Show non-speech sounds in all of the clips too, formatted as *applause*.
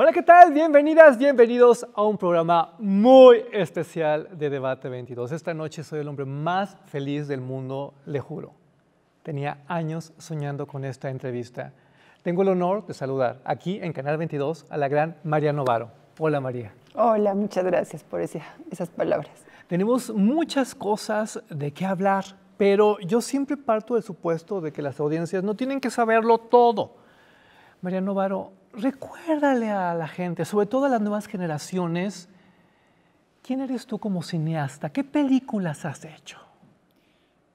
Hola, ¿qué tal? Bienvenidas, bienvenidos a un programa muy especial de Debate 22. Esta noche soy el hombre más feliz del mundo, le juro. Tenía años soñando con esta entrevista. Tengo el honor de saludar aquí en Canal 22 a la gran María Novaro. Hola María. Hola, muchas gracias por esas palabras. Tenemos muchas cosas de qué hablar, pero yo siempre parto del supuesto de que las audiencias no tienen que saberlo todo. María Novaro, recuérdale a la gente, sobre todo a las nuevas generaciones, ¿quién eres tú como cineasta? ¿Qué películas has hecho?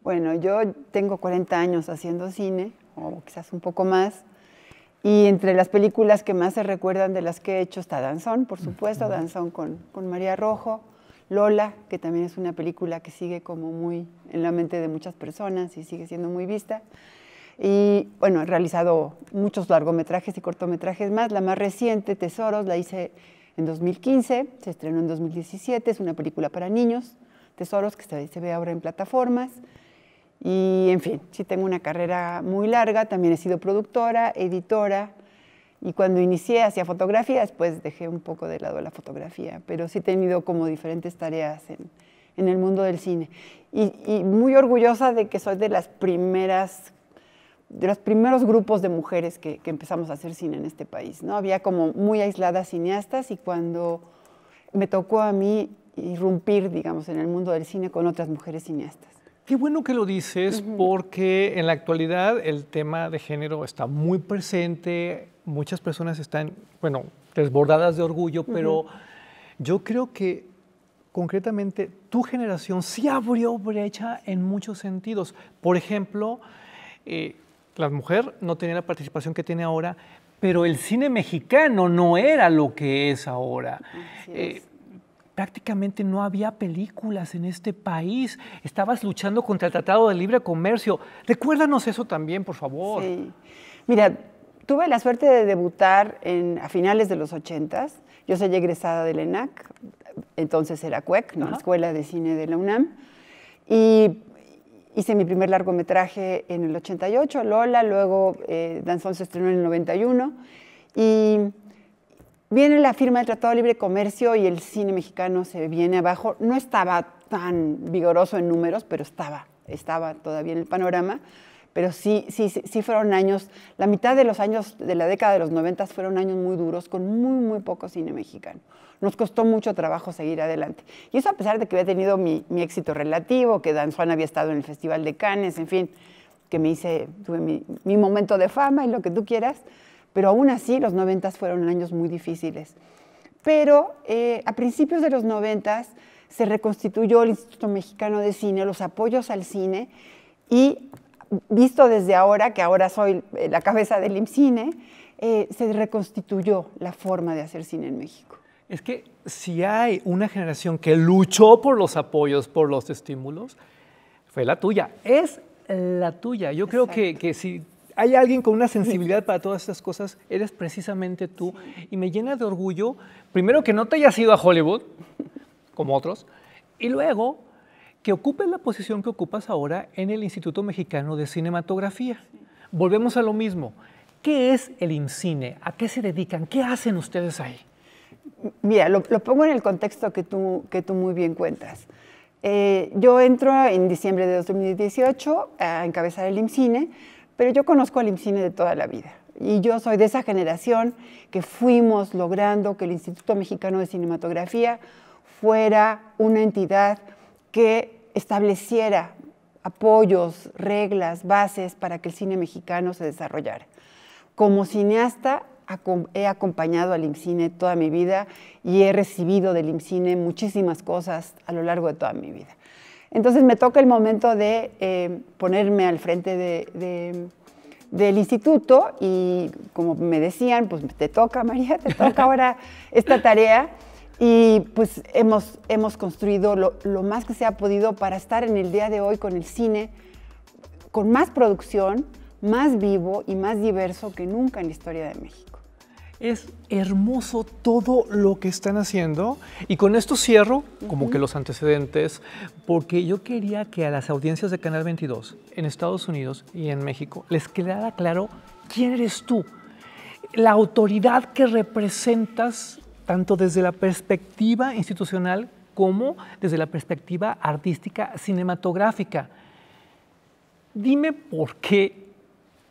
Bueno, yo tengo 40 años haciendo cine, o quizás un poco más, y entre las películas que más se recuerdan de las que he hecho está Danzón, por supuesto, Danzón con, María Rojo, Lola, que también es una película que sigue como muy en la mente de muchas personas y sigue siendo muy vista. Y bueno, he realizado muchos largometrajes y cortometrajes más. La más reciente, Tesoros, la hice en 2015, se estrenó en 2017, es una película para niños, Tesoros, que se, se ve ahora en plataformas. Y en fin, sí tengo una carrera muy larga, también he sido productora, editora, y cuando inicié hacia fotografía, después dejé un poco de lado la fotografía, pero sí he tenido como diferentes tareas en, en el mundo del cine. Y, y, muy orgullosa de que soy de las primeras de los primeros grupos de mujeres que, empezamos a hacer cine en este país. ¿no? Había como muy aisladas cineastas y cuando me tocó a mí irrumpir, digamos, en el mundo del cine con otras mujeres cineastas. Qué bueno que lo dices porque en la actualidad el tema de género está muy presente, muchas personas están, bueno, desbordadas de orgullo, pero yo creo que concretamente tu generación sí abrió brecha en muchos sentidos. Por ejemplo, eh, la mujer no tenía la participación que tiene ahora, pero el cine mexicano no era lo que es ahora. Eh, prácticamente no había películas en este país. Estabas luchando contra el Tratado de Libre Comercio. Recuérdanos eso también, por favor. Mira, tuve la suerte de debutar en, a finales de los 80 Yo soy egresada del ENAC, entonces era CUEC, la Escuela de Cine de la UNAM. Y Hice mi primer largometraje en el 88, Lola, luego eh, Danzón se estrenó en el 91 y viene la firma del Tratado de Libre Comercio y el cine mexicano se viene abajo. No estaba tan vigoroso en números, pero estaba, estaba todavía en el panorama. Pero sí, sí, sí fueron años, la mitad de los años de la década de los 90 fueron años muy duros con muy, muy poco cine mexicano nos costó mucho trabajo seguir adelante. Y eso a pesar de que había tenido mi, mi éxito relativo, que Danzuan había estado en el Festival de Cannes, en fin, que me hice, tuve mi, mi momento de fama y lo que tú quieras, pero aún así los noventas fueron años muy difíciles. Pero eh, a principios de los noventas se reconstituyó el Instituto Mexicano de Cine, los apoyos al cine y visto desde ahora, que ahora soy eh, la cabeza del IMCINE, eh, se reconstituyó la forma de hacer cine en México es que si hay una generación que luchó por los apoyos, por los estímulos, fue la tuya, es la tuya. Yo creo que, si hay alguien con una sensibilidad para todas estas cosas, eres precisamente tú. Y me llena de orgullo, primero que no te hayas ido a Hollywood, como otros, y luego que ocupes la posición que ocupas ahora en el Instituto Mexicano de Cinematografía. Volvemos a lo mismo. ¿Qué es el IMCINE? ¿A qué se dedican? ¿Qué hacen ustedes ahí? mira, lo, pongo en el contexto que tú, que tú muy bien cuentas. Eh, yo entro en diciembre de 2018 a encabezar el IMCINE, pero yo conozco al IMCINE de toda la vida. Y yo soy de esa generación que fuimos logrando que el Instituto Mexicano de Cinematografía fuera una entidad que estableciera apoyos, reglas, bases para que el cine mexicano se desarrollara. Como cineasta, he acompañado al IMCINE toda mi vida y he recibido del IMCINE muchísimas cosas a lo largo de toda mi vida. Entonces me toca el momento de eh, ponerme al frente del instituto y como me decían, pues te toca María, te toca ahora *laughs* esta tarea y pues hemos, hemos construido lo, lo más que se ha podido para estar en el día de hoy con el cine, con más producción, más vivo y más diverso que nunca en la historia de México. Es hermoso todo lo que están haciendo y con esto cierro como que los antecedentes porque yo quería que a las audiencias de Canal 22 en Estados Unidos y en México les quedara claro quién eres tú, la autoridad que representas tanto desde la perspectiva institucional como desde la perspectiva artística cinematográfica. Dime por qué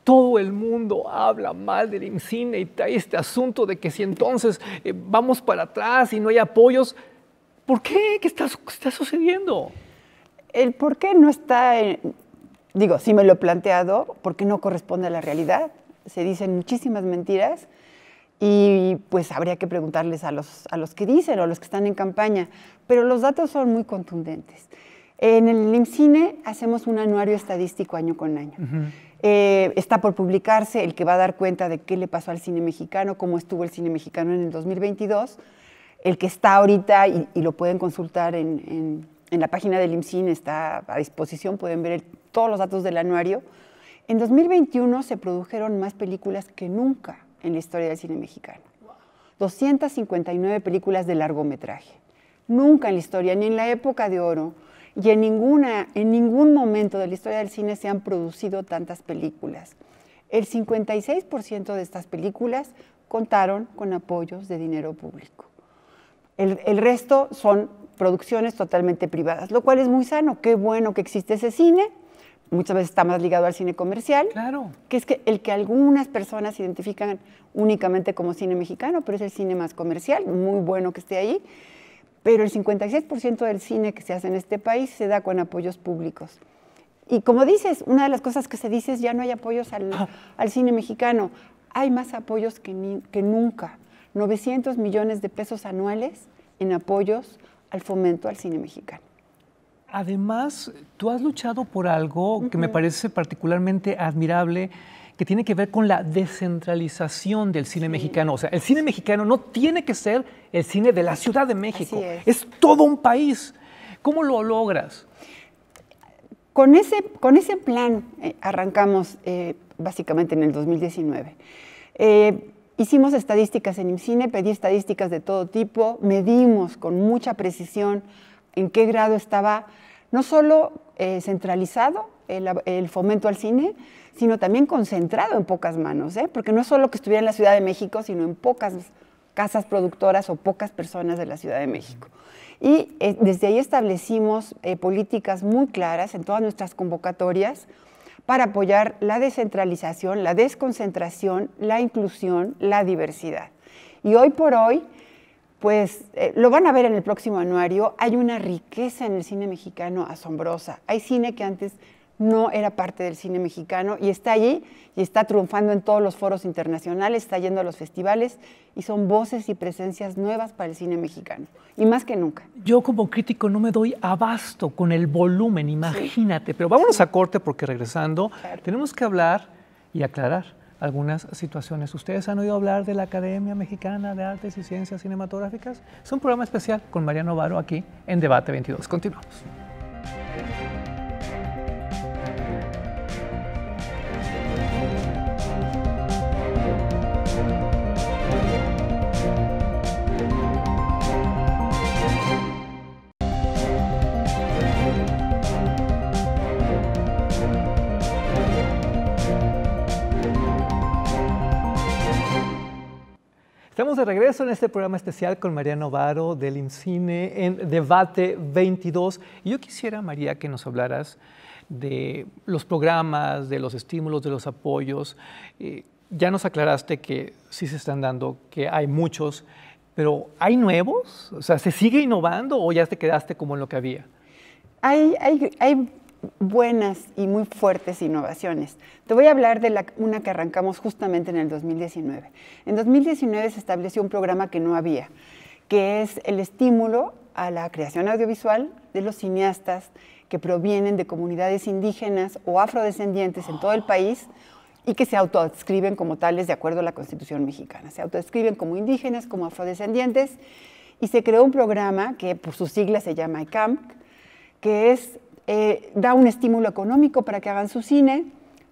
todo el mundo habla mal del IMCINE y trae este asunto de que si entonces eh, vamos para atrás y no hay apoyos, ¿por qué? ¿Qué está, sucediendo? El por qué no está, digo, sí si me lo he planteado, porque no corresponde a la realidad. Se dicen muchísimas mentiras y pues habría que preguntarles a los, a los que dicen o a los que están en campaña, pero los datos son muy contundentes. En el IMCINE hacemos un anuario estadístico año con año. Eh, está por publicarse el que va a dar cuenta de qué le pasó al cine mexicano, cómo estuvo el cine mexicano en el 2022. El que está ahorita y, lo pueden consultar en, la página del IMCINE está a disposición, pueden ver todos los datos del anuario. En 2021 se produjeron más películas que nunca en la historia del cine mexicano. 259 películas de largometraje. Nunca en la historia, ni en la época de oro, y en, ninguna, en ningún momento de la historia del cine se han producido tantas películas. El 56% de estas películas contaron con apoyos de dinero público. El, resto son producciones totalmente privadas, lo cual es muy sano. Qué bueno que existe ese cine. Muchas veces está más ligado al cine comercial, que es que el que algunas personas identifican únicamente como cine mexicano, pero es el cine más comercial, muy bueno que esté ahí pero el 56% del cine que se hace en este país se da con apoyos públicos. Y como dices, una de las cosas que se dice es ya no hay apoyos al, ah. cine mexicano, hay más apoyos que, que nunca. 900 millones de pesos anuales en apoyos al fomento al cine mexicano. Además, tú has luchado por algo que me parece particularmente admirable que tiene que ver con la descentralización del cine mexicano. O sea, el cine mexicano no tiene que ser el cine de la Ciudad de México, es. todo un país. ¿Cómo lo logras? Con ese, con ese plan eh, arrancamos eh, básicamente en el 2019. Eh, hicimos estadísticas en IMCINE, pedí estadísticas de todo tipo, medimos con mucha precisión en qué grado estaba no solo centralizado, el, fomento al cine, sino también concentrado en pocas manos, ¿eh? porque no solo que estuviera en la Ciudad de México, sino en pocas casas productoras o pocas personas de la Ciudad de México. Y eh, desde ahí establecimos eh, políticas muy claras en todas nuestras convocatorias para apoyar la descentralización, la desconcentración, la inclusión, la diversidad. Y hoy por hoy, pues eh, lo van a ver en el próximo anuario, hay una riqueza en el cine mexicano asombrosa. Hay cine que antes no era parte del cine mexicano y está allí y está triunfando en todos los foros internacionales, está yendo a los festivales y son voces y presencias nuevas para el cine mexicano y más que nunca. Yo como crítico no me doy abasto con el volumen, imagínate, pero vámonos a corte porque regresando tenemos que hablar y aclarar algunas situaciones. ¿Ustedes han oído hablar de la Academia Mexicana de Artes y Ciencias Cinematográficas? Es un programa especial con Mariano Varo aquí en Debate 22. Continuamos. regreso en este programa especial con María Novaro del INCINE en Debate 22. yo quisiera, María, que nos hablaras de los programas, de los estímulos, de los apoyos. Eh, ya nos aclaraste que sí se están dando, que hay muchos, pero ¿hay nuevos? O sea, ¿se sigue innovando o ya te quedaste como en lo que había? Hay, hay, hay buenas y muy fuertes innovaciones. Te voy a hablar de una que arrancamos justamente en el 2019. En 2019 se estableció un programa que no había, que es el estímulo a la creación audiovisual de los cineastas que provienen de comunidades indígenas o afrodescendientes en todo el país y que se autoadscriben como tales de acuerdo a la Constitución mexicana. Se autoadscriben como indígenas, como afrodescendientes, y se creó un programa que por sus siglas se llama ICAMP, que es eh, da un estímulo económico para que hagan su cine,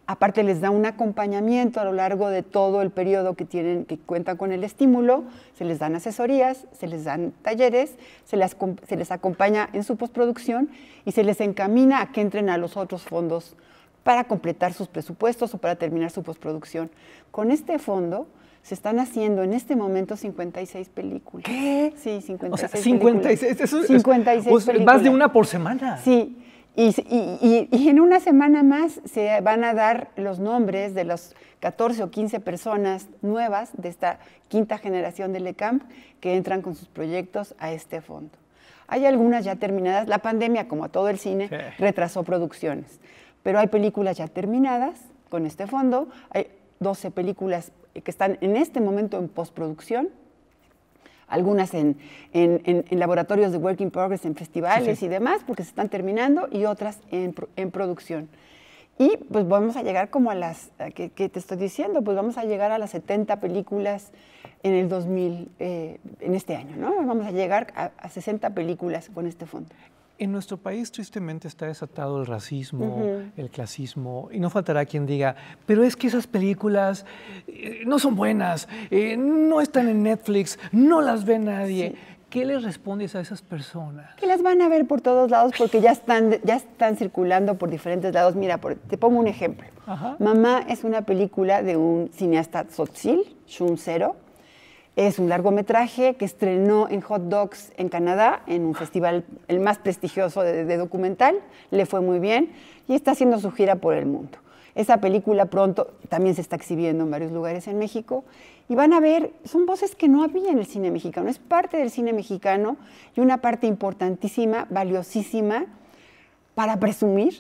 aparte les da un acompañamiento a lo largo de todo el periodo que, tienen, que cuentan con el estímulo, se les dan asesorías, se les dan talleres, se, se les acompaña en su postproducción y se les encamina a que entren a los otros fondos para completar sus presupuestos o para terminar su postproducción. Con este fondo se están haciendo en este momento 56 películas. ¿Qué? Sí, 56. O sea, 56. 56 películas. Más de una por semana. Sí. Y, en una semana más se van a dar los nombres de las 14 o 15 personas nuevas de esta quinta generación del Camp que entran con sus proyectos a este fondo. Hay algunas ya terminadas. La pandemia, como a todo el cine, retrasó producciones. Pero hay películas ya terminadas con este fondo. Hay 12 películas que están en este momento en postproducción algunas en, laboratorios de working Progress, en festivales y demás, porque se están terminando, y otras en, producción. Y pues vamos a llegar como a las, eh, que, te estoy diciendo, pues vamos a llegar a las 70 películas en el 2000, eh, en este año, ¿no? Vamos a llegar a, 60 películas con este fondo. En nuestro país tristemente está desatado el racismo, el clasismo, y no faltará quien diga, pero es que esas películas eh, no son buenas, eh, no están en Netflix, no las ve nadie. ¿Qué les respondes a esas personas? Que las van a ver por todos lados porque ya están, ya están circulando por diferentes lados. Mira, te pongo un ejemplo. Mamá es una película de un cineasta tzotzil, Shun Zero, es un largometraje que estrenó en Hot Dogs en Canadá, en un festival el más prestigioso de, documental. Le fue muy bien y está haciendo su gira por el mundo. Esa película pronto también se está exhibiendo en varios lugares en México. Y van a ver, son voces que no había en el cine mexicano. Es parte del cine mexicano y una parte importantísima, valiosísima, para presumir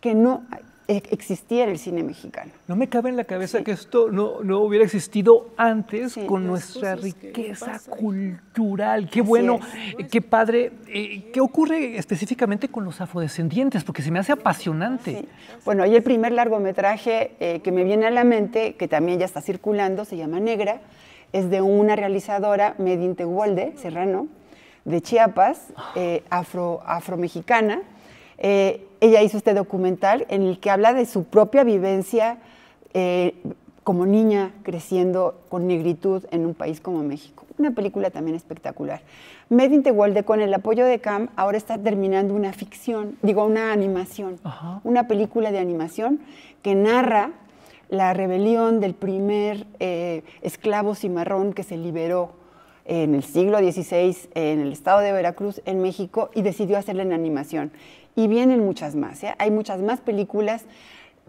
que no, existiera el cine mexicano. No me cabe en la cabeza que esto no, no, hubiera existido antes con nuestra riqueza cultural. Qué bueno, eh, qué padre. Eh, ¿Qué ocurre específicamente con los afrodescendientes? Porque se me hace apasionante. Bueno, hay el primer largometraje eh, que me viene a la mente, que también ya está circulando, se llama Negra, es de una realizadora, Medinte Walde Serrano, de Chiapas, afro, afromexicana eh, ella hizo este documental en el que habla de su propia vivencia eh, como niña creciendo con negritud en un país como México. Una película también espectacular. Made con el apoyo de CAM, ahora está terminando una ficción, digo, una animación, una película de animación que narra la rebelión del primer eh, esclavo cimarrón que se liberó en el siglo XVI en el estado de Veracruz, en México, y decidió hacerla en animación y vienen muchas más. ¿eh? Hay muchas más películas.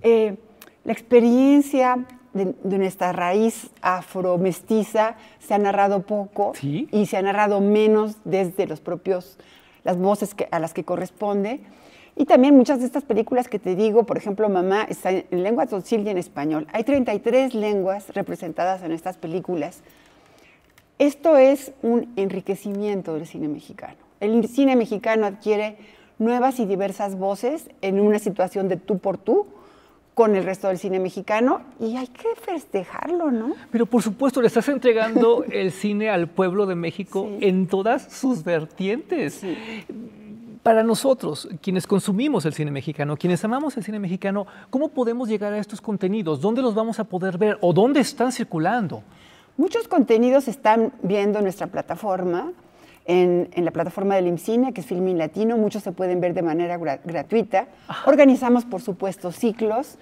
Eh, la experiencia de, nuestra raíz afro-mestiza se ha narrado poco y se ha narrado menos desde los propios, las voces a las que corresponde. Y también muchas de estas películas que te digo, por ejemplo, Mamá, está en lengua tzotzil y en español. Hay 33 lenguas representadas en estas películas. Esto es un enriquecimiento del cine mexicano. El cine mexicano adquiere nuevas y diversas voces en una situación de tú por tú con el resto del cine mexicano y hay que festejarlo, ¿no? Pero por supuesto, le estás entregando *laughs* el cine al pueblo de México en todas sus vertientes. Para nosotros, quienes consumimos el cine mexicano, quienes amamos el cine mexicano, ¿cómo podemos llegar a estos contenidos? ¿Dónde los vamos a poder ver o dónde están circulando? Muchos contenidos están viendo nuestra plataforma en, la plataforma del IMCINE, que es Filmin Latino. Muchos se pueden ver de manera gratuita. Organizamos, por supuesto, ciclos.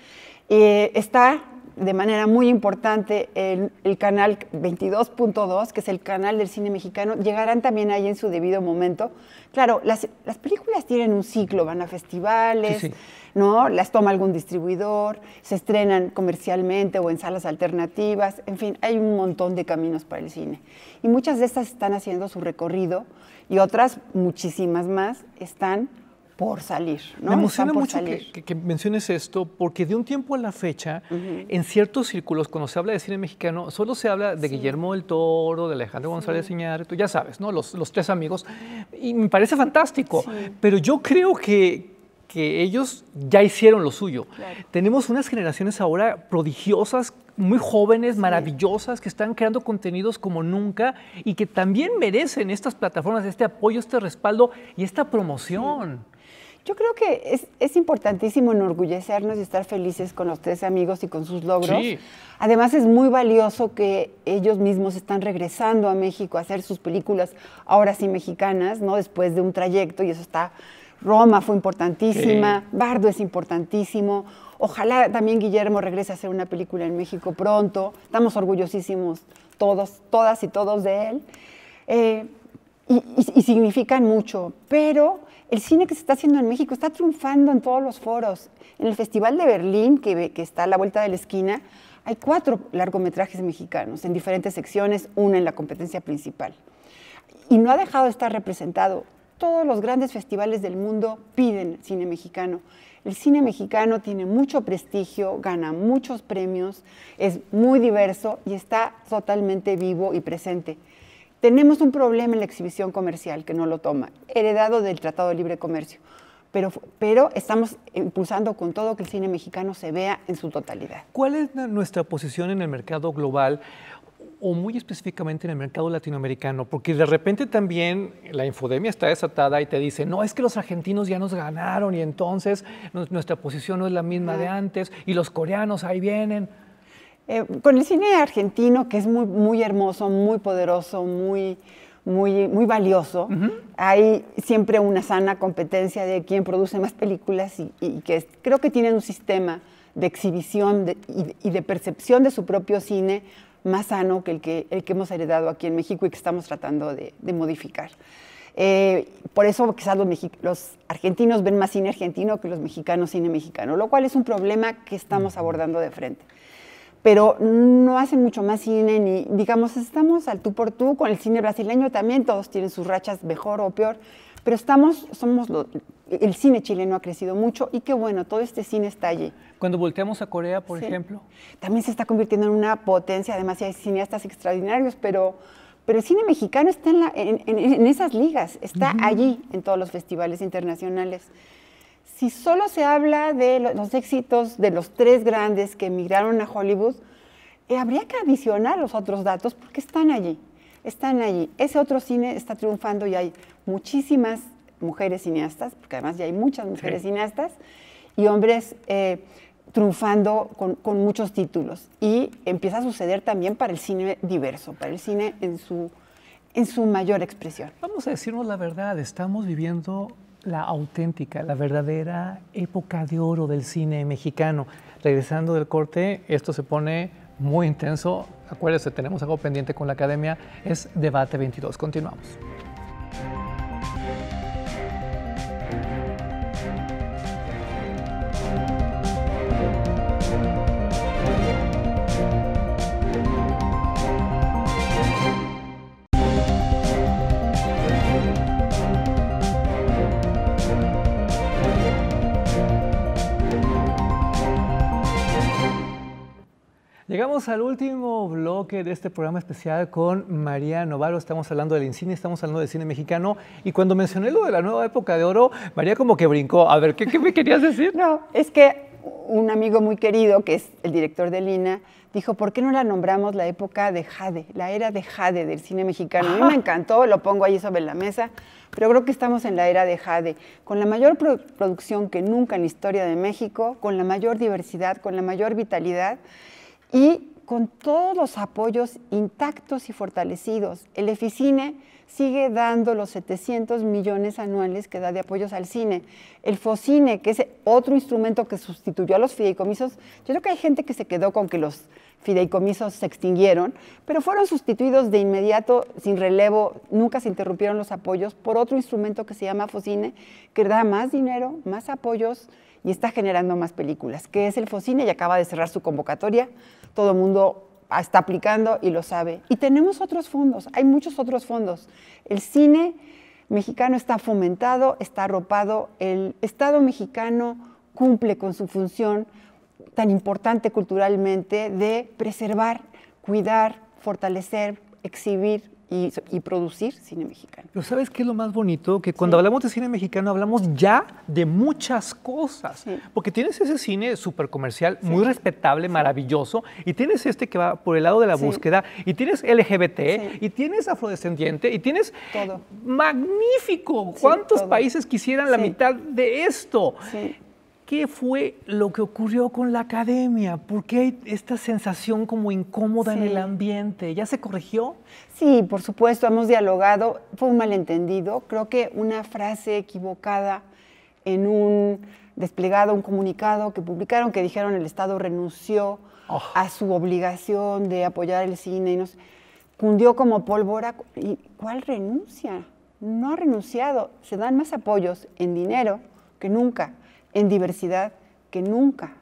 Eh, está de manera muy importante el, el canal 22.2, que es el canal del cine mexicano, llegarán también ahí en su debido momento. Claro, las, películas tienen un ciclo, van a festivales, ¿no? Las toma algún distribuidor, se estrenan comercialmente o en salas alternativas, en fin, hay un montón de caminos para el cine. Y muchas de estas están haciendo su recorrido y otras, muchísimas más, están por salir. Me emociona mucho que, menciones esto, porque de un tiempo a la fecha, en ciertos círculos, cuando se habla de cine mexicano, solo se habla de Guillermo del Toro, de Alejandro González Iñárritu, ya sabes, ¿no? Los, los, tres amigos, y me parece fantástico, pero yo creo que, ellos ya hicieron lo suyo. Tenemos unas generaciones ahora prodigiosas, muy jóvenes, maravillosas, que están creando contenidos como nunca y que también merecen estas plataformas, este apoyo, este respaldo y esta promoción. Yo creo que es, importantísimo enorgullecernos y estar felices con los tres amigos y con sus logros. Además es muy valioso que ellos mismos están regresando a México a hacer sus películas, ahora sí mexicanas, ¿no? Después de un trayecto y eso está... Roma fue importantísima, Bardo es importantísimo. Ojalá también Guillermo regrese a hacer una película en México pronto. Estamos orgullosísimos todos, todas y todos de él. Eh, y, significan mucho. Pero el cine que se está haciendo en México está triunfando en todos los foros. En el Festival de Berlín, que, que está a la vuelta de la esquina, hay cuatro largometrajes mexicanos en diferentes secciones, una en la competencia principal. Y no ha dejado de estar representado. Todos los grandes festivales del mundo piden cine mexicano. El cine mexicano tiene mucho prestigio, gana muchos premios, es muy diverso y está totalmente vivo y presente. Tenemos un problema en la exhibición comercial que no lo toma, heredado del Tratado de Libre Comercio, pero, pero estamos impulsando con todo que el cine mexicano se vea en su totalidad. ¿Cuál es nuestra posición en el mercado global? o muy específicamente en el mercado latinoamericano, porque de repente también la infodemia está desatada y te dice, no, es que los argentinos ya nos ganaron y entonces nuestra posición no es la misma de antes y los coreanos ahí vienen. Eh, con el cine argentino, que es muy, muy hermoso, muy poderoso, muy, muy, muy valioso, hay siempre una sana competencia de quién produce más películas y, que creo que tienen un sistema de exhibición y, de percepción de su propio cine más sano que el que, el que hemos heredado aquí en México y que estamos tratando de, modificar. Eh, por eso quizás los, los, argentinos ven más cine argentino que los mexicanos cine mexicano, lo cual es un problema que estamos abordando de frente pero no hacen mucho más cine ni, digamos, estamos al tú por tú con el cine brasileño también, todos tienen sus rachas mejor o peor, pero estamos, somos, el cine chileno ha crecido mucho y qué bueno, todo este cine está allí. Cuando volteamos a Corea, por ejemplo. También se está convirtiendo en una potencia, además hay cineastas extraordinarios, pero, pero el cine mexicano está en, esas ligas, está allí en todos los festivales internacionales si solo se habla de los éxitos de los tres grandes que emigraron a Hollywood, eh, habría que adicionar los otros datos porque están allí, están allí. Ese otro cine está triunfando y hay muchísimas mujeres cineastas, porque además ya hay muchas mujeres cineastas, y hombres eh, triunfando con, muchos títulos. Y empieza a suceder también para el cine diverso, para el cine en su, en su mayor expresión. Vamos a decirnos la verdad, estamos viviendo la auténtica, la verdadera época de oro del cine mexicano. Regresando del corte, esto se pone muy intenso. Acuérdense, tenemos algo pendiente con la academia. Es Debate 22. Continuamos. al último bloque de este programa especial con María Novaro. Estamos hablando del cine, estamos hablando del cine mexicano. Y cuando mencioné lo de la nueva época de oro, María como que brincó. A ver, ¿qué, me querías decir? No, es que un amigo muy querido, que es el director de Lina, dijo, ¿por qué no la nombramos la época de Jade, la era de Jade del cine mexicano? A mí me encantó, lo pongo ahí sobre la mesa, pero creo que estamos en la era de Jade, con la mayor producción que nunca en la historia de México, con la mayor diversidad, con la mayor vitalidad y con todos los apoyos intactos y fortalecidos. El EFICINE sigue dando los 700 millones anuales que da de apoyos al cine. El FOCINE, que es otro instrumento que sustituyó a los fideicomisos, yo creo que hay gente que se quedó con que los fideicomisos se extinguieron, pero fueron sustituidos de inmediato, sin relevo, nunca se interrumpieron los apoyos por otro instrumento que se llama FOCINE, que da más dinero, más apoyos y está generando más películas, que es el Focine y acaba de cerrar su convocatoria. Todo el mundo está aplicando y lo sabe. Y tenemos otros fondos, hay muchos otros fondos. El cine mexicano está fomentado, está arropado, el Estado mexicano cumple con su función tan importante culturalmente de preservar, cuidar, fortalecer, exhibir, y, producir cine mexicano. Pero ¿sabes qué es lo más bonito? Que cuando hablamos de cine mexicano hablamos ya de muchas cosas, porque tienes ese cine súper comercial, muy respetable, maravilloso, y tienes este que va por el lado de la búsqueda, y tienes LGBT, y tienes afrodescendiente, y tienes... Todo. Magnífico. ¿Cuántos países quisieran la mitad de esto? ¿Qué fue lo que ocurrió con la academia? ¿Por qué hay esta sensación como incómoda en el ambiente? ¿Ya se corrigió? Sí, por supuesto, hemos dialogado. Fue un malentendido. Creo que una frase equivocada en un desplegado, un comunicado que publicaron que dijeron el Estado renunció oh. a su obligación de apoyar el cine y nos cundió como pólvora. ¿Y cuál renuncia? No ha renunciado. Se dan más apoyos en dinero que nunca en diversidad, que nunca,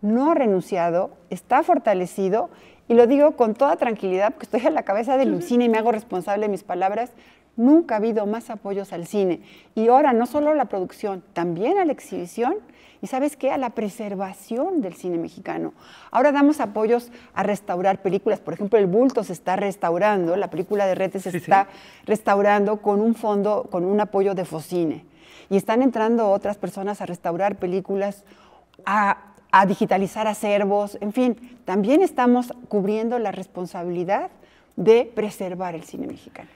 no ha renunciado, está fortalecido y lo digo con toda tranquilidad porque estoy a la cabeza del cine y me hago responsable de mis palabras. Nunca ha habido más apoyos al cine. Y ahora no solo a la producción, también a la exhibición y sabes qué, a la preservación del cine mexicano. Ahora damos apoyos a restaurar películas. Por ejemplo, El Bulto se está restaurando, la película de Rete se está restaurando con un fondo, con un apoyo de Focine y están entrando otras personas a restaurar películas, a, digitalizar acervos, en fin, también estamos cubriendo la responsabilidad de preservar el cine mexicano.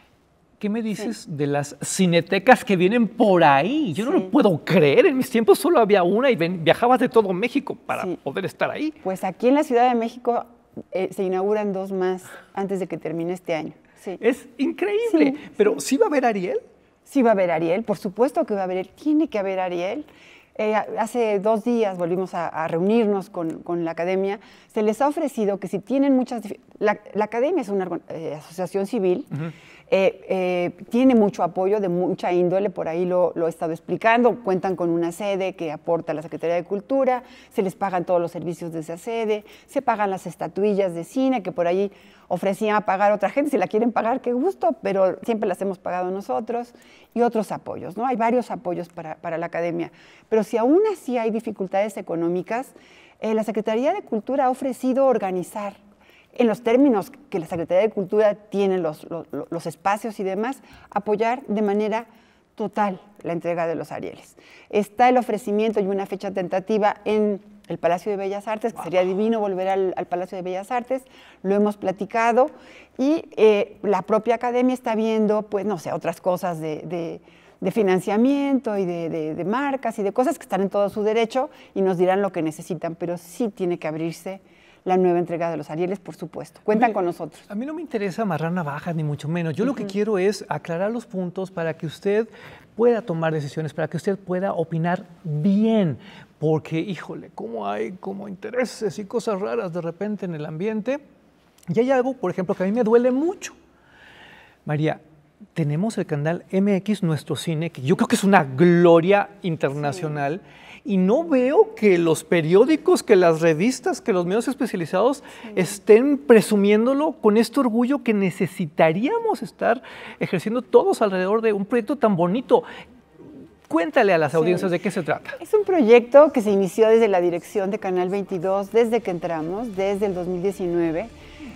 ¿Qué me dices de las cinetecas que vienen por ahí? Yo no lo puedo creer. En mis tiempos solo había una y viajabas de todo México para poder estar ahí. Pues aquí en la Ciudad de México eh, se inauguran dos más antes de que termine este año. Es increíble. Pero ¿sí va a haber Ariel? Sí va a haber Ariel, por supuesto que va a haber, tiene que haber Ariel. Eh, hace dos días volvimos a, reunirnos con, la academia. Se les ha ofrecido que si tienen muchas... La, la academia es una eh, asociación civil. Eh, eh, tiene mucho apoyo de mucha índole, por ahí lo, he estado explicando, cuentan con una sede que aporta la Secretaría de Cultura, se les pagan todos los servicios de esa sede, se pagan las estatuillas de cine que por ahí a pagar otra gente, si la quieren pagar, qué gusto, pero siempre las hemos pagado nosotros y otros apoyos, ¿no? Hay varios apoyos para, la academia, pero si aún así hay dificultades económicas, eh, la Secretaría de Cultura ha ofrecido organizar en los términos que la Secretaría de Cultura tiene, los, espacios y demás, apoyar de manera total la entrega de los Arieles. Está el ofrecimiento y una fecha tentativa en el Palacio de Bellas Artes, que sería divino volver al, Palacio de Bellas Artes, lo hemos platicado, y eh, la propia academia está viendo, pues, no sé, otras cosas de, financiamiento y de, marcas y de cosas que están en todo su derecho y nos dirán lo que necesitan, pero sí tiene que abrirse la nueva entrega de los Arieles, por supuesto. Cuentan con nosotros. A mí no me interesa amarrar navajas, ni mucho menos. Yo lo que quiero es aclarar los puntos para que usted pueda tomar decisiones, para que usted pueda opinar bien, porque, híjole, cómo hay como intereses y cosas raras de repente en el ambiente. Y hay algo, por ejemplo, que a mí me duele mucho. María, tenemos el canal MX Nuestro Cine, que yo creo que es una gloria internacional y no veo que los periódicos, que las revistas, que los medios especializados estén presumiéndolo con este orgullo que necesitaríamos estar ejerciendo todos alrededor de un proyecto tan bonito cuéntale a las audiencias de qué se trata. Es un proyecto que se inició desde la dirección de Canal 22, desde que entramos, desde el 2019.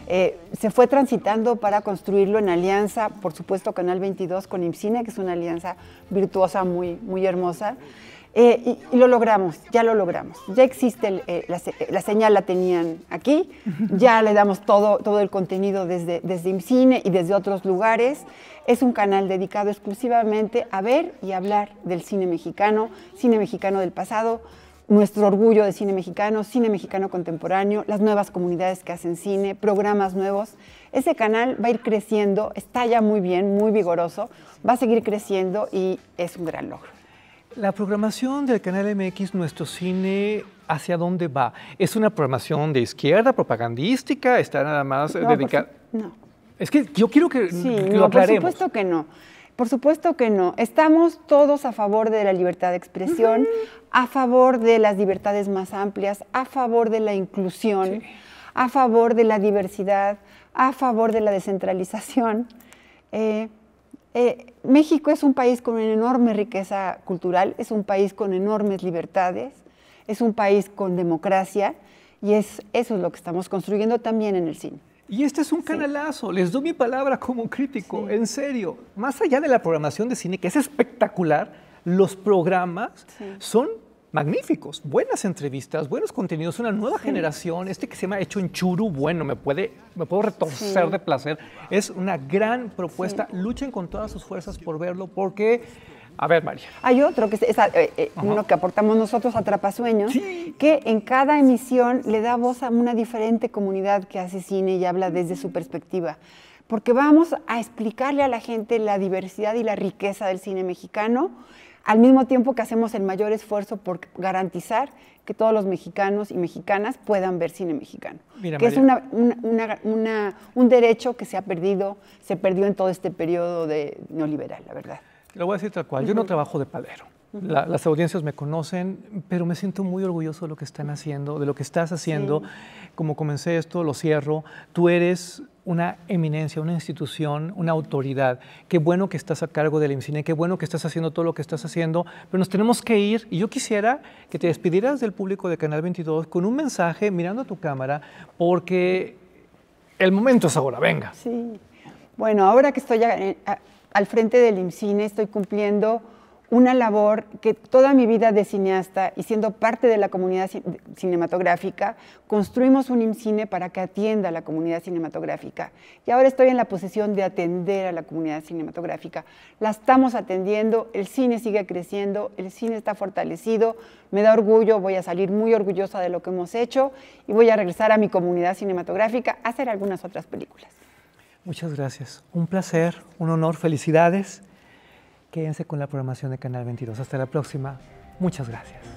Eh, se fue transitando para construirlo en alianza, por supuesto, Canal 22 con IMCINE, que es una alianza virtuosa muy, muy hermosa. Eh, y, lo logramos, ya lo logramos. Ya existe, eh, eh, la, señal la tenían aquí, ya le damos todo, todo el contenido desde, desde IMCINE y desde otros lugares. Es un canal dedicado exclusivamente a ver y hablar del cine mexicano, cine mexicano del pasado, nuestro orgullo de cine mexicano, cine mexicano contemporáneo, las nuevas comunidades que hacen cine, programas nuevos. Ese canal va a ir creciendo, está ya muy bien, muy vigoroso, va a seguir creciendo y es un gran logro. La programación del canal MX Nuestro Cine, ¿hacia dónde va? ¿Es una programación de izquierda, propagandística? ¿Está nada más eh, dedicada? No. Es que yo quiero que sí, lo Por supuesto que no. Por supuesto que no. Estamos todos a favor de la libertad de expresión, a favor de las libertades más amplias, a favor de la inclusión, a favor de la diversidad, a favor de la descentralización. Eh, eh, México es un país con una enorme riqueza cultural, es un país con enormes libertades, es un país con democracia y es, eso es lo que estamos construyendo también en el cine. Y este es un canalazo, les doy mi palabra como crítico, en serio. Más allá de la programación de cine, que es espectacular, los programas son magníficos, buenas entrevistas, buenos contenidos, una nueva generación. Este que se llama Hecho en Churu, bueno, me, puede, me puedo retorcer de placer. Es una gran propuesta. Luchen con todas sus fuerzas por verlo porque... A ver, María. Hay otro, que es, eh, eh, uno que aportamos nosotros, a Trapasueños, que en cada emisión le da voz a una diferente comunidad que hace cine y habla desde su perspectiva porque vamos a explicarle a la gente la diversidad y la riqueza del cine mexicano, al mismo tiempo que hacemos el mayor esfuerzo por garantizar que todos los mexicanos y mexicanas puedan ver cine mexicano, que es un derecho que se ha perdido, se perdió en todo este periodo de neoliberal, la verdad. Lo voy a decir tal cual, yo no trabajo de padero, las audiencias me conocen, pero me siento muy orgulloso de lo que están haciendo, de lo que estás haciendo. Como comencé esto, lo cierro. Tú eres una eminencia, una institución, una autoridad. Qué bueno que estás a cargo del IMCINE, qué bueno que estás haciendo todo lo que estás haciendo, pero nos tenemos que ir y yo quisiera que te despidieras del público de Canal 22 con un mensaje mirando a tu cámara, porque el momento es ahora, venga. Sí, bueno, ahora que estoy eh, al frente del IMCINE estoy cumpliendo una labor que toda mi vida de cineasta y siendo parte de la comunidad cinematográfica, construimos un IMCINE para que atienda a la comunidad cinematográfica. Y ahora estoy en la posición de atender a la comunidad cinematográfica. La estamos atendiendo, el cine sigue creciendo, el cine está fortalecido, me da orgullo, voy a salir muy orgullosa de lo que hemos hecho y voy a regresar a mi comunidad cinematográfica a hacer algunas otras películas. Muchas gracias. Un placer, un honor, felicidades. Quédense con la programación de Canal 22. Hasta la próxima. Muchas gracias.